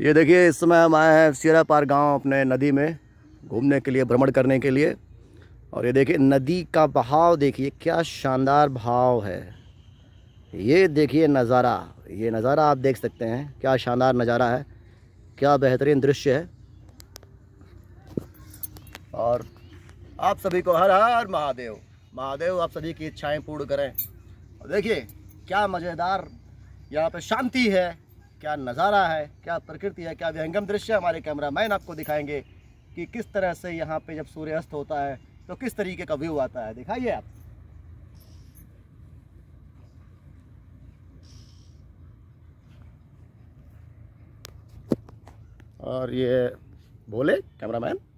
ये देखिए इस समय हम आए हैं सियरा पार गांव अपने नदी में घूमने के लिए भ्रमण करने के लिए और ये देखिए नदी का बहाव देखिए क्या शानदार भाव है ये देखिए नज़ारा ये नज़ारा आप देख सकते हैं क्या शानदार नज़ारा है क्या बेहतरीन दृश्य है और आप सभी को हर हर महादेव महादेव आप सभी की इच्छाएं पूर्ण करें और देखिए क्या मज़ेदार यहाँ पे शांति है क्या नज़ारा है क्या प्रकृति है क्या व्यंगम दृश्य हमारे कैमरा मैन आपको दिखाएंगे कि किस तरह से यहाँ पे जब सूर्य अस्त होता है तो किस तरीके का व्यू आता है दिखाइए आप और ये बोले कैमरामैन